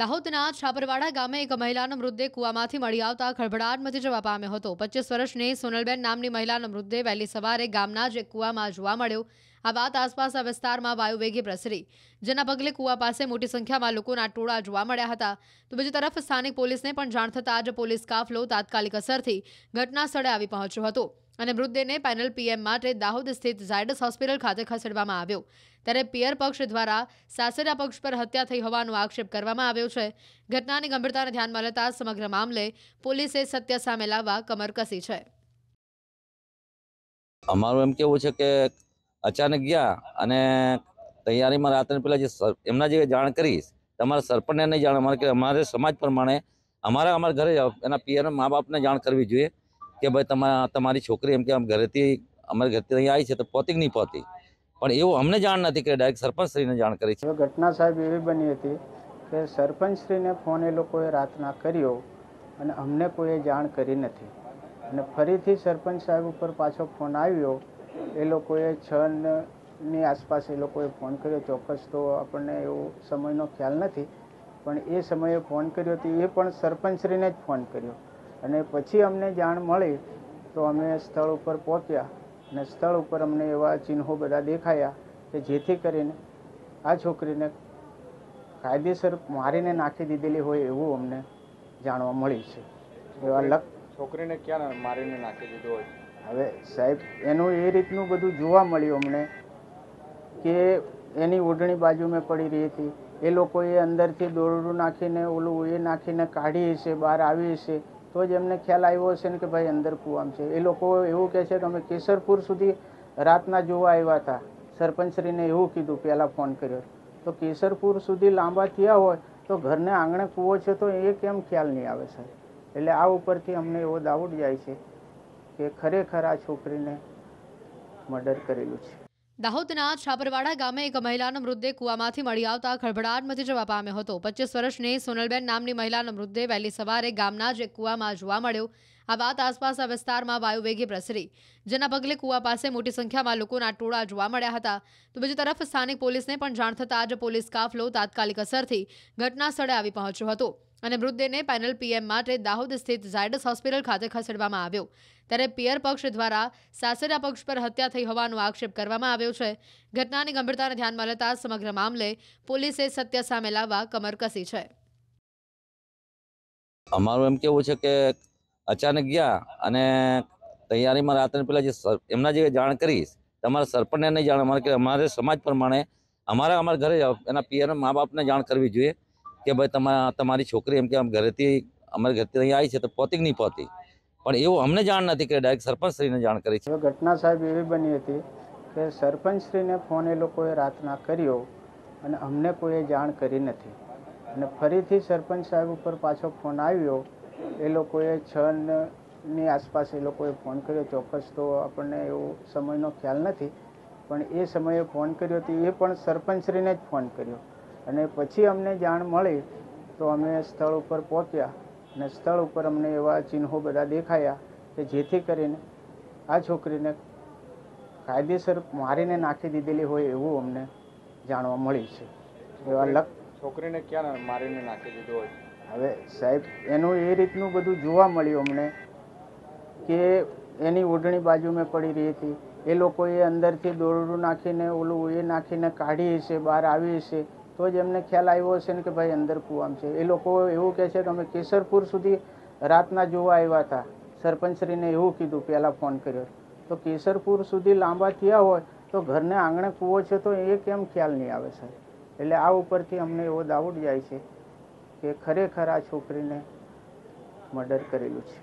દાહોદના છાપરવાડા ગામે એક મહિલાનો મૃતદેહ કુવામાંથી મળી આવતા ખળભળાટ જવા પામ્યો હતો પચીસ વર્ષની સોનલબેન નામની મહિલાનો મૃતદેહ વહેલી સવારે ગામના જ એક કૂવામાં જોવા મળ્યો આ વાત આસપાસના વિસ્તારમાં વાયુવેગી પ્રસરી જેના પગલે કૂવા પાસે મોટી સંખ્યામાં લોકોના ટોળા જોવા મળ્યા હતા તો બીજી તરફ સ્થાનિક પોલીસને પણ જાણ થતાં જ પોલીસ કાફલો તાત્કાલિક અસરથી ઘટના સ્થળે આવી પહોંચ્યો હતો અને મૃતદેહને પેનલ પીએમ માટે દાહોદ સ્થિત ઝાયડસ હોસ્પિટલ ખાતે ખસેડવામાં આવ્યો ત્યારે પિયર પક્ષ દ્વારા સાસરા પક્ષ પર હત્યા થઈ હોવાનો આક્ષેપ કરવામાં આવ્યો છે ઘટનાની ગંભીરતાને ધ્યાનમાં લેતા સમગ્ર મામલે પોલીસે સત્ય સામે લાવવા કમર કસી છે અમારું એમ કેવું છે કે અચાનક ગયા અને તૈયારીમાં રાત્રે પેલા જે એમના જે જાણ કરી તમારા સરપંચને નહીં જાણ અમારે અમારે સમાજ પ્રમાણે અમારા અમારા ઘરે એના પિયરના મા બાપને જાણ કરવી જોઈએ કે ભાઈ તમારા તમારી છોકરી એમ કે આમ ઘરેથી અમારા ઘરેથી અહીં આવી છે તો પહોંચી નહીં પહોંચી પણ એવું અમને જાણ નથી કે ડાયરેક્ટ સરપંચશ્રીને જાણ કરી છે ઘટના સાહેબ એવી બની હતી કે સરપંચશ્રીને ફોન એ લોકોએ રાતના કર્યો અને અમને કોઈએ જાણ કરી નથી અને ફરીથી સરપંચ સાહેબ ઉપર પાછો ફોન આવ્યો એ લોકોએ છ ની આસપાસ એ લોકોએ ફોન કર્યો ચોક્કસ તો આપણને એવો સમયનો ખ્યાલ નથી પણ એ સમયે ફોન કર્યો તો એ પણ સરપંચશ્રીને જ ફોન કર્યો અને પછી અમને જાણ મળી તો અમે સ્થળ ઉપર પહોંચ્યા અને સ્થળ ઉપર અમને એવા ચિહ્નો બધા દેખાયા કે જેથી કરીને આ છોકરીને કાયદેસર મારીને નાખી દીધેલી હોય એવું અમને જાણવા મળ્યું છે એવા લક છોકરીને ક્યાં મારીને નાખી દીધું હોય હવે સાહેબ એનું એ રીતનું બધું જોવા મળ્યું અમને કે એની ઓઢણી બાજુ મેં પડી રહી હતી એ લોકોએ અંદરથી દોરડું નાખીને ઓલું એ નાખીને કાઢી હશે બહાર આવી હશે તો જ એમને ખ્યાલ આવ્યો હશે ને કે ભાઈ અંદર કૂવામ છે એ લોકો એવું કહે છે કે અમે કેસરપુર સુધી રાતના જોવા આવ્યા હતા સરપંચશ્રીને એવું કીધું પહેલાં ફોન કર્યો તો કેસરપુર સુધી લાંબા થયા હોય તો ઘરને આંગણે કૂવો છે તો એ કેમ ખ્યાલ નહીં આવે સર એટલે આ ઉપરથી અમને એવો દાઉટ જાય છે કે ખરેખર આ છોકરીને મર્ડર કરેલું છે દાહોદના છાપરવાડા ગામે એક મહિલાનો મૃતદેહ કુવામાંથી મળી આવતા ખળભળાટ મચી જવા પામ્યો હતો પચીસ વર્ષની સોનલબેન નામની મહિલાનો મૃતદેહ વહેલી સવારે ગામના જ એક કૂવામાં જોવા મળ્યો આ વાત આસપાસના વિસ્તારમાં વાયુવેગે પ્રસરી જેના પગલે કૂવા પાસે મોટી સંખ્યામાં લોકોના ટોળા જોવા મળ્યા હતા તો બીજી તરફ સ્થાનિક પોલીસને પણ જાણ થતાં જ પોલીસ કાફલો તાત્કાલિક અસરથી ઘટના સ્થળે આવી પહોંચ્યો હતો અને મૃતદેહને પેનલ પીએમ માટે દાહોદ સ્થિત ઝાયડસ હોસ્પિટલ ખાતે ખસેડવામાં આવ્યો ત્યારે પિયર પક્ષ દ્વારા સાસરા પક્ષ પર હત્યા થઈ હોવાનો આક્ષેપ કરવામાં આવ્યો છે ઘટનાની ગંભીરતાને ધ્યાનમાં લેતા સમગ્ર મામલે પોલીસે સત્ય સામે લાવવા કમર કસી છે અમારું એમ કેવું છે કે અચાનક ગયા અને તૈયારીમાં રાત્રે પહેલાં જે એમના જે જાણ કરી તમારા સરપંચને નહીં જાણ અમારે કે અમારે સમાજ પ્રમાણે અમારે અમારા ઘરે એના પિયરના મા બાપને જાણ કરવી જોઈએ કે ભાઈ તમારા તમારી છોકરી એમ કે આમ ઘરેથી અમારી ઘરેથી અહીંયા આવી છે તો પોતી નહીં પોતી પણ એવું અમને જાણ નથી કે ડાયરેક્ટ સરપંચશ્રીને જાણ કરી છે ઘટના સાહેબ એવી બની હતી કે સરપંચશ્રીને ફોન એ લોકોએ રાતના કર્યો અને અમને કોઈએ જાણ કરી નથી અને ફરીથી સરપંચ સાહેબ ઉપર પાછો ફોન આવ્યો એ લોકોએ છ ની આસપાસ એ લોકોએ ફોન કર્યો ચોક્કસ તો આપણને એવો સમયનો ખ્યાલ નથી પણ એ સમયે ફોન કર્યો તો એ પણ સરપંચશ્રીને જ ફોન કર્યો અને પછી અમને જાણ મળી તો અમે સ્થળ ઉપર પહોંચ્યા અને સ્થળ ઉપર અમને એવા ચિહ્નો બધા દેખાયા કે જેથી કરીને આ છોકરીને કાયદેસર મારીને નાખી દીધેલી હોય એવું અમને જાણવા મળ્યું છે એવા લક છોકરીને ક્યાં મારીને નાખી દીધું હોય હવે સાહેબ એનું એ રીતનું બધું જોવા મળ્યું અમને કે એની ઓઢણી બાજુ મેં પડી રહી હતી એ લોકોએ અંદરથી દોરડું નાખીને ઓલું એ નાખીને કાઢી હશે બહાર આવી હશે તો જ એમને ખ્યાલ આવ્યો હશે ને કે ભાઈ અંદર કૂવામ છે એ લોકો એવું કહે છે કે અમે કેસરપુર સુધી રાતના જોવા આવ્યા હતા સરપંચશ્રીને એવું કીધું પહેલાં ફોન કર્યો તો કેસરપુર સુધી લાંબા થયા હોય તો ઘરને આંગણે કૂવો છે તો એ કેમ ખ્યાલ નહીં આવે સર એટલે આ ઉપરથી અમને એવો દાઉટ જાય છે કે ખરેખર આ છોકરીને મર્ડર કરેલું છે